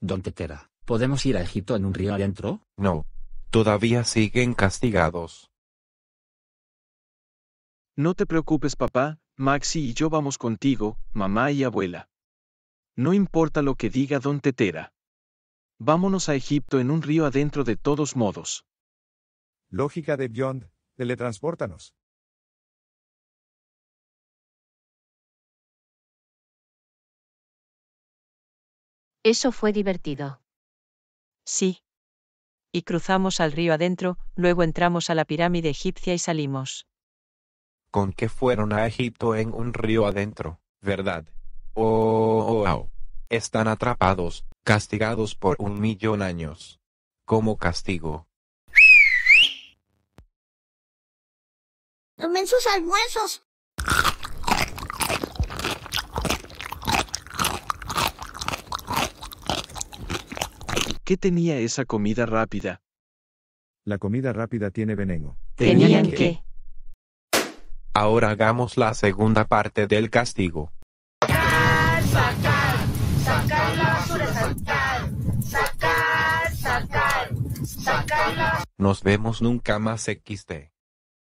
Don Tetera, ¿podemos ir a Egipto en un río adentro? No. Todavía siguen castigados. No te preocupes papá, Maxi y yo vamos contigo, mamá y abuela. No importa lo que diga don Tetera. Vámonos a Egipto en un río adentro de todos modos. Lógica de Beyond, teletranspórtanos. Eso fue divertido. Sí. Y cruzamos al río adentro, luego entramos a la pirámide egipcia y salimos. ¿Con qué fueron a Egipto en un río adentro, verdad? Oh, oh, oh. oh. Están atrapados, castigados por un millón años. ¿Cómo castigo. sus almuerzos! ¿Qué tenía esa comida rápida? La comida rápida tiene veneno. ¿Tenían qué? Ahora hagamos la segunda parte del castigo. Sacar, Nos vemos nunca más XT.